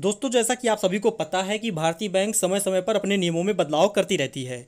दोस्तों जैसा कि आप सभी को पता है कि भारतीय बैंक समय समय पर अपने नियमों में बदलाव करती रहती है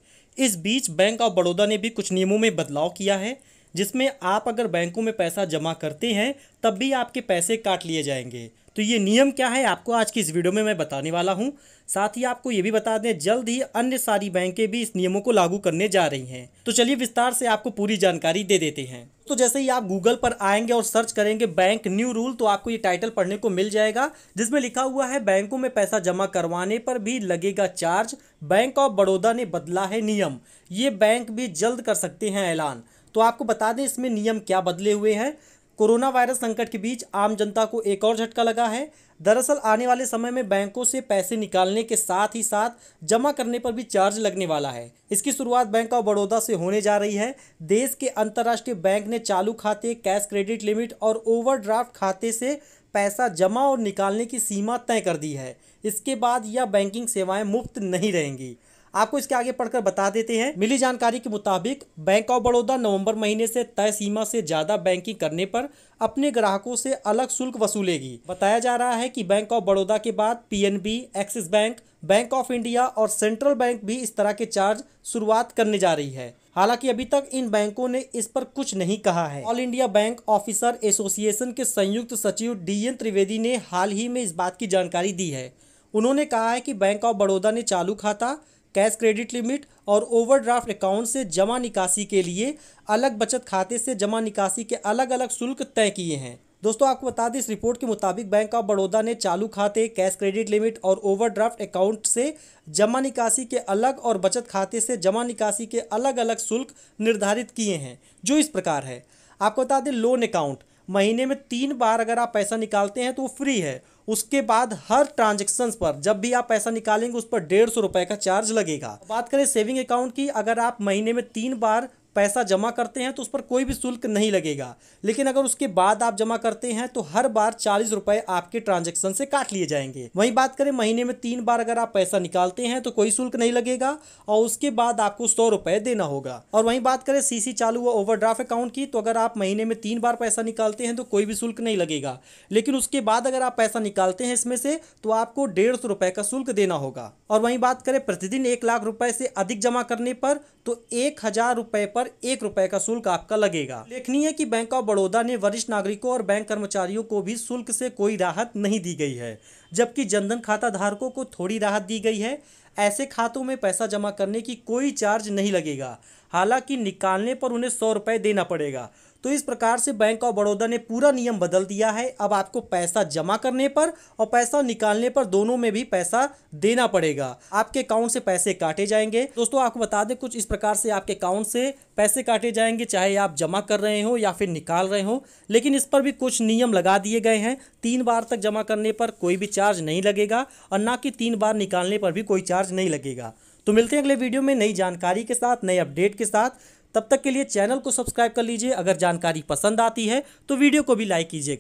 इस बीच बैंक ऑफ बड़ौदा ने भी कुछ नियमों में बदलाव किया है जिसमें आप अगर बैंकों में पैसा जमा करते हैं तब भी आपके पैसे काट लिए जाएंगे तो ये नियम क्या है आपको आज की इस वीडियो में मैं बताने वाला हूँ साथ ही आपको ये भी बता दें जल्द ही अन्य सारी बैंकें भी इस नियमों को लागू करने जा रही हैं तो चलिए विस्तार से आपको पूरी जानकारी दे देते हैं तो जैसे ही आप गूगल पर आएंगे और सर्च करेंगे बैंक न्यू रूल तो आपको ये टाइटल पढ़ने को मिल जाएगा जिसमें लिखा हुआ है बैंकों में पैसा जमा करवाने पर भी लगेगा चार्ज बैंक ऑफ बड़ौदा ने बदला है नियम ये बैंक भी जल्द कर सकते हैं ऐलान तो आपको बता दें इसमें नियम क्या बदले हुए हैं कोरोना वायरस संकट के बीच आम जनता को एक और झटका लगा है दरअसल आने वाले समय में बैंकों से पैसे निकालने के साथ ही साथ जमा करने पर भी चार्ज लगने वाला है इसकी शुरुआत बैंक ऑफ बड़ौदा से होने जा रही है देश के अंतर्राष्ट्रीय बैंक ने चालू खाते कैश क्रेडिट लिमिट और ओवरड्राफ्ट खाते से पैसा जमा और निकालने की सीमा तय कर दी है इसके बाद यह बैंकिंग सेवाएं मुफ्त नहीं रहेंगी आपको इसके आगे पढ़कर बता देते हैं मिली जानकारी के मुताबिक बैंक ऑफ बड़ौदा नवंबर महीने से तय सीमा से ज्यादा बैंकिंग करने पर अपने ग्राहकों से अलग शुल्क वसूलेगी बताया जा रहा है कि बैंक ऑफ बड़ौदा के बाद PNB, Axis bank bank of India और सेंट्रल बैंक भी इस तरह के चार्ज शुरुआत करने जा रही है हालांकि अभी तक इन बैंकों ने इस पर कुछ नहीं कहा है all India bank officer association के संयुक्त सचिव डी एन त्रिवेदी ने हाल ही में इस बात की जानकारी दी है उन्होंने कहा है कि बैंक ऑफ बड़ौदा ने चालू खाता कैश क्रेडिट लिमिट और ओवरड्राफ्ट अकाउंट से जमा निकासी के लिए अलग बचत खाते से जमा निकासी के अलग अलग शुल्क तय किए हैं दोस्तों आपको बता दें इस रिपोर्ट के मुताबिक बैंक ऑफ बड़ौदा ने चालू खाते कैश क्रेडिट लिमिट और ओवरड्राफ्ट अकाउंट से जमा निकासी के अलग और बचत खाते से जमा निकासी के अलग अलग शुल्क निर्धारित किए हैं जो इस प्रकार है आपको बता दें लोन अकाउंट महीने में तीन बार अगर आप पैसा निकालते हैं तो वो फ्री है उसके बाद हर ट्रांजेक्शन पर जब भी आप पैसा निकालेंगे उस पर डेढ़ सौ रुपए का चार्ज लगेगा बात करें सेविंग अकाउंट की अगर आप महीने में तीन बार पैसा जमा करते हैं तो उस पर कोई भी शुल्क नहीं लगेगा लेकिन अगर उसके बाद आप जमा करते हैं तो हर बार चालीस रुपए आपके ट्रांजेक्शन से काट लिए जाएंगे वहीं बात करें महीने में तीन बार अगर आप पैसा निकालते हैं तो कोई शुल्क नहीं लगेगा और उसके बाद आपको सौ रुपए देना होगा और वहीं बात करें सीसी चालू व ओवरड्राफ्ट अकाउंट की तो अगर आप महीने में तीन बार पैसा निकालते हैं तो कोई भी शुल्क नहीं लगेगा लेकिन उसके बाद अगर आप पैसा निकालते हैं इसमें से तो आपको डेढ़ सौ का शुल्क देना होगा और वहीं बात करें प्रतिदिन एक लाख रुपए से अधिक जमा करने पर तो एक हजार रुपए पर पर एक रुपए का शुल्क आपका लगेगा लेखनीय है कि बैंक ऑफ बड़ौदा ने वरिष्ठ नागरिकों और बैंक कर्मचारियों को भी शुल्क से कोई राहत नहीं दी गई है जबकि जनधन खाता धारकों को थोड़ी राहत दी गई है ऐसे खातों में पैसा जमा करने की कोई चार्ज नहीं लगेगा हालांकि निकालने पर उन्हें सौ रुपए देना पड़ेगा तो इस प्रकार से बैंक ऑफ बड़ौदा ने पूरा नियम बदल दिया है अब आपको पैसा जमा करने पर और पैसा निकालने पर दोनों में भी पैसा देना पड़ेगा आपके अकाउंट से पैसे काटे जाएंगे दोस्तों आपको बता दें कुछ इस प्रकार से आपके अकाउंट से पैसे काटे जाएंगे चाहे आप जमा कर रहे हो या फिर निकाल रहे हो लेकिन इस पर भी कुछ नियम लगा दिए गए हैं तीन बार तक जमा करने पर कोई भी चार्ज नहीं लगेगा और ना कि तीन बार निकालने पर भी कोई चार्ज नहीं लगेगा तो मिलते हैं अगले वीडियो में नई जानकारी के साथ नए अपडेट के साथ तब तक के लिए चैनल को सब्सक्राइब कर लीजिए अगर जानकारी पसंद आती है तो वीडियो को भी लाइक कीजिएगा